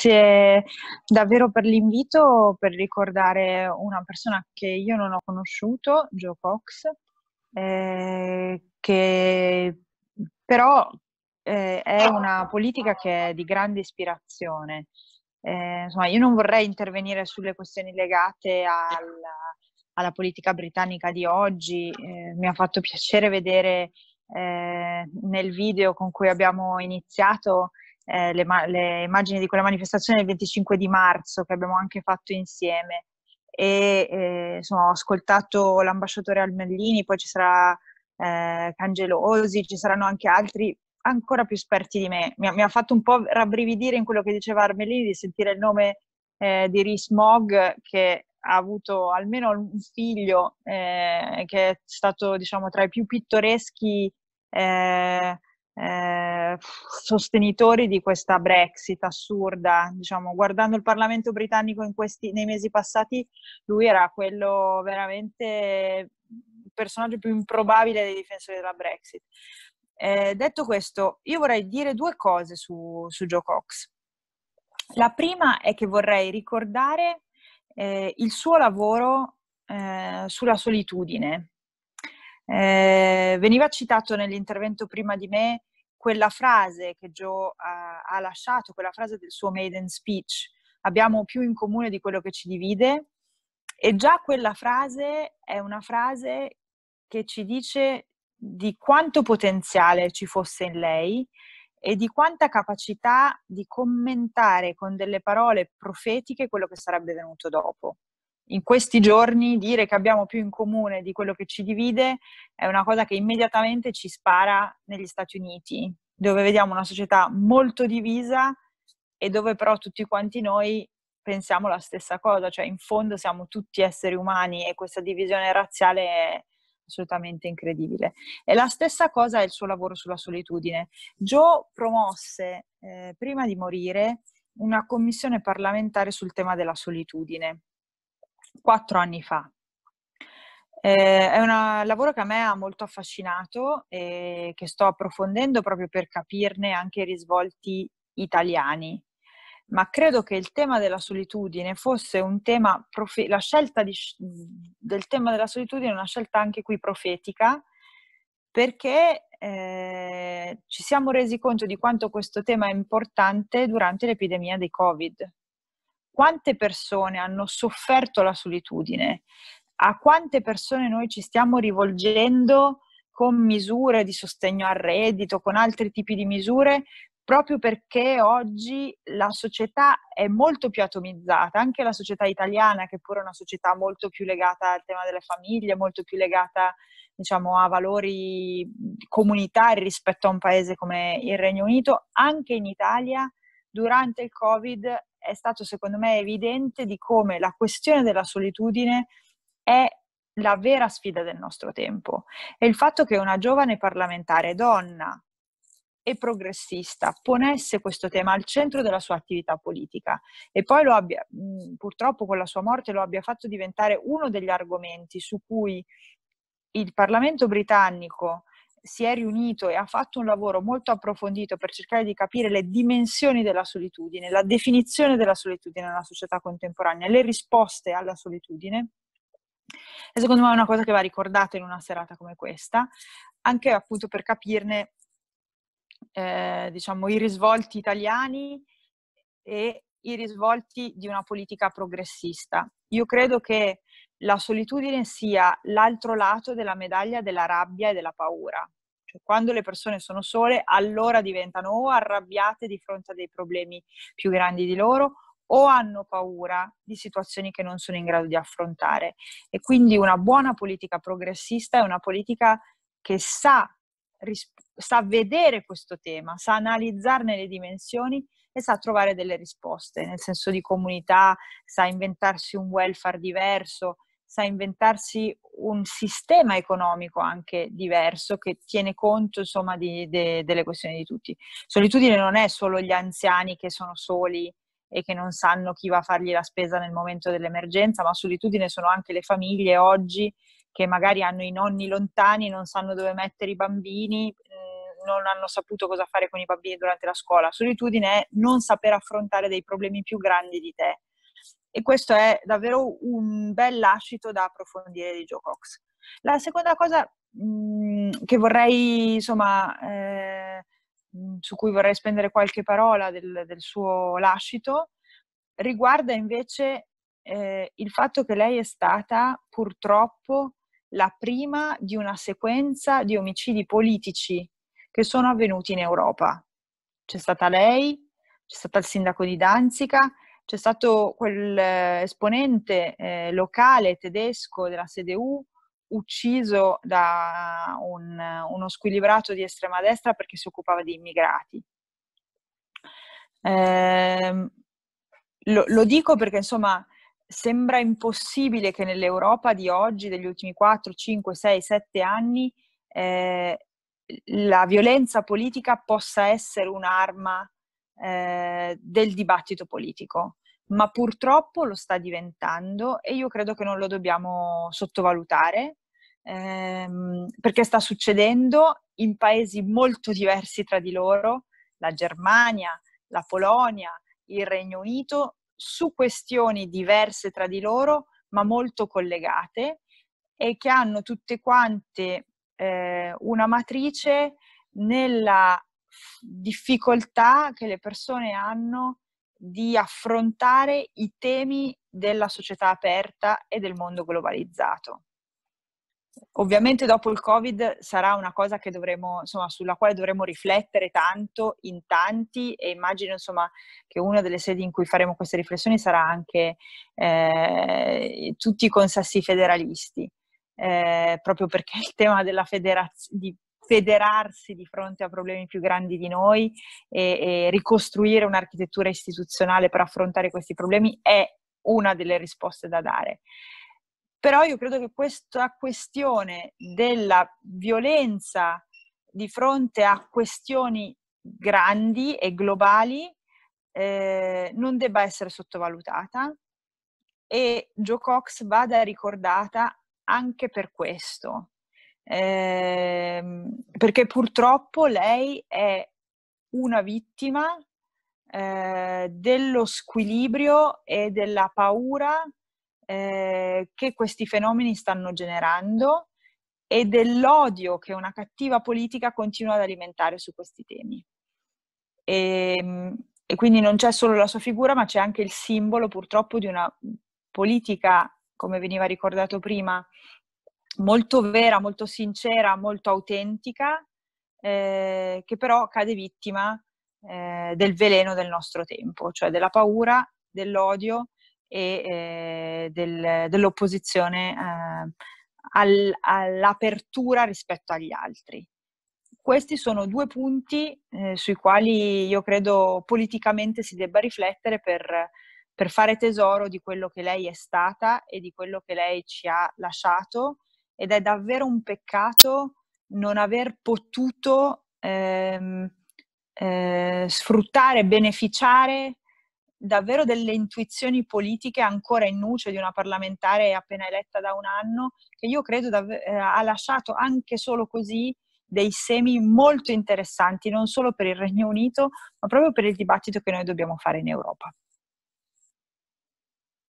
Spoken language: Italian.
grazie davvero per l'invito, per ricordare una persona che io non ho conosciuto, Joe Cox, eh, che però eh, è una politica che è di grande ispirazione. Eh, insomma, io non vorrei intervenire sulle questioni legate alla, alla politica britannica di oggi, eh, mi ha fatto piacere vedere eh, nel video con cui abbiamo iniziato eh, le, le, immagini di quella manifestazione del 25 di marzo che abbiamo anche fatto insieme e eh, insomma, ho ascoltato l'ambasciatore Almellini, poi ci sarà eh, Cangelosi, ci saranno anche altri ancora più esperti di me. Mi ha, mi ha fatto un po' rabbrividire in quello che diceva Armellini di sentire il nome eh, di Rhys Mogg che ha avuto almeno un figlio eh, che è stato diciamo tra i più pittoreschi eh, eh, sostenitori di questa Brexit assurda. Diciamo, guardando il Parlamento britannico questi, nei mesi passati, lui era quello veramente il personaggio più improbabile dei difensori della Brexit. Eh, detto questo, io vorrei dire due cose su, su Joe Cox. La prima è che vorrei ricordare eh, il suo lavoro eh, sulla solitudine, eh, veniva citato nell'intervento prima di me quella frase che Joe ha, ha, lasciato, quella frase del suo maiden speech. Abbiamo più in comune di quello che ci divide e già quella frase è una frase che ci dice di quanto potenziale ci fosse in lei e di quanta capacità di commentare con delle parole profetiche quello che sarebbe venuto dopo in questi giorni dire che abbiamo più in comune di quello che ci divide è una cosa che immediatamente ci spara negli Stati Uniti, dove vediamo una società molto divisa e dove però tutti quanti noi pensiamo la stessa cosa, cioè in fondo siamo tutti esseri umani e questa divisione razziale è assolutamente incredibile. E la stessa cosa è il suo lavoro sulla solitudine. Joe promosse, eh, prima di morire, una commissione parlamentare sul tema della solitudine quattro anni fa. Eh, è un lavoro che a me ha molto affascinato e che sto approfondendo proprio per capirne anche i risvolti italiani, ma credo che il tema della solitudine fosse un tema, profe- la scelta di, del tema della solitudine è una scelta anche qui profetica, perché eh, ci siamo resi conto di quanto questo tema è importante durante l'epidemia di Covid, quante persone hanno sofferto la solitudine, a quante persone noi ci stiamo rivolgendo con misure di sostegno al reddito, con altri tipi di misure, proprio perché oggi la società è molto più atomizzata, anche la società italiana, che pure è una società molto più legata al tema delle famiglie, molto più legata diciamo, a valori comunitari rispetto a un paese come il Regno Unito, anche in Italia durante il Covid è stato secondo me evidente di come la questione della solitudine è la vera sfida del nostro tempo e il fatto che una giovane parlamentare donna e progressista ponesse questo tema al centro della sua attività politica e poi lo abbia, purtroppo con la sua morte lo abbia fatto diventare uno degli argomenti su cui il Parlamento britannico si è riunito e ha fatto un lavoro molto approfondito per cercare di capire le dimensioni della solitudine, la definizione della solitudine nella società contemporanea, le risposte alla solitudine. E secondo me è una cosa che va ricordata in una serata come questa, anche appunto per capirne eh, diciamo, i risvolti italiani e i risvolti di una politica progressista. Io credo che la solitudine sia l'altro lato della medaglia della rabbia e della paura. Cioè, quando le persone sono sole, allora diventano o arrabbiate di fronte a dei problemi più grandi di loro o hanno paura di situazioni che non sono in grado di affrontare. E quindi una buona politica progressista è una politica che sa, risp- sa vedere questo tema, sa analizzarne le dimensioni e sa trovare delle risposte, nel senso di comunità, sa inventarsi un welfare diverso, sa inventarsi un sistema economico anche diverso che tiene conto insomma di, de, delle questioni di tutti. Solitudine non è solo gli anziani che sono soli e che non sanno chi va a fargli la spesa nel momento dell'emergenza, ma solitudine sono anche le famiglie oggi che magari hanno i nonni lontani, non sanno dove mettere i bambini, mm, non hanno saputo cosa fare con i bambini durante la scuola. Solitudine è non saper affrontare dei problemi più grandi di te e questo è davvero un bel lascito da approfondire di Joe Cox. La seconda cosa mh, mm, che vorrei, insomma, eh, mm, su cui vorrei spendere qualche parola del, del suo lascito, riguarda invece eh, il fatto che lei è stata purtroppo la prima di una sequenza di omicidi politici che sono avvenuti in Europa. C'è stata lei, c'è stato il sindaco di Danzica, c'è stato quell'esponente eh, eh, locale tedesco della CDU ucciso da un, uno squilibrato di estrema destra perché si occupava di immigrati. Eh, lo, lo, dico perché insomma sembra impossibile che nell'Europa di oggi, degli ultimi 4, 5, 6, 7 anni, eh, la violenza politica possa essere un'arma eh, del dibattito politico, ma purtroppo lo sta diventando e io credo che non lo dobbiamo sottovalutare ehm, perché sta succedendo in paesi molto diversi tra di loro, la Germania, la Polonia, il Regno Unito, su questioni diverse tra di loro, ma molto collegate e che hanno tutte quante eh, una matrice nella difficoltà che le persone hanno di affrontare i temi della società aperta e del mondo globalizzato. Ovviamente dopo il Covid sarà una cosa dovremo, insomma, sulla quale dovremo riflettere tanto in tanti e immagino insomma, che una delle sedi in cui faremo queste riflessioni sarà anche eh, tutti i consessi federalisti, eh, proprio perché il tema della federaz- di federarsi di fronte a problemi più grandi di noi e, e ricostruire un'architettura istituzionale per affrontare questi problemi è una delle risposte da dare. Però io credo che questa questione della violenza di fronte a questioni grandi e globali eh, non debba essere sottovalutata e Joe Cox vada ricordata anche per questo, Ehm, perché purtroppo lei è una vittima eh, dello squilibrio e della paura eh, che questi fenomeni stanno generando e dell'odio che una cattiva politica continua ad alimentare su questi temi. E, ehm, e quindi non c'è solo la sua figura, ma c'è anche il simbolo purtroppo di una politica, come veniva ricordato prima, molto vera, molto sincera, molto autentica, eh, che però cade vittima eh, del veleno del nostro tempo, cioè della paura, dell'odio e eh, del, dell'opposizione eh, al, all'apertura rispetto agli altri questi sono due punti eh, sui quali io credo politicamente si debba riflettere per, per, fare tesoro di quello che lei è stata e di quello che lei ci ha lasciato ed è davvero un peccato non aver potuto ehm, eh, sfruttare, beneficiare davvero delle intuizioni politiche ancora in nuce di una parlamentare appena eletta da un anno, che io credo dav- eh, ha lasciato anche solo così dei semi molto interessanti, non solo per il Regno Unito, ma proprio per il dibattito che noi dobbiamo fare in Europa.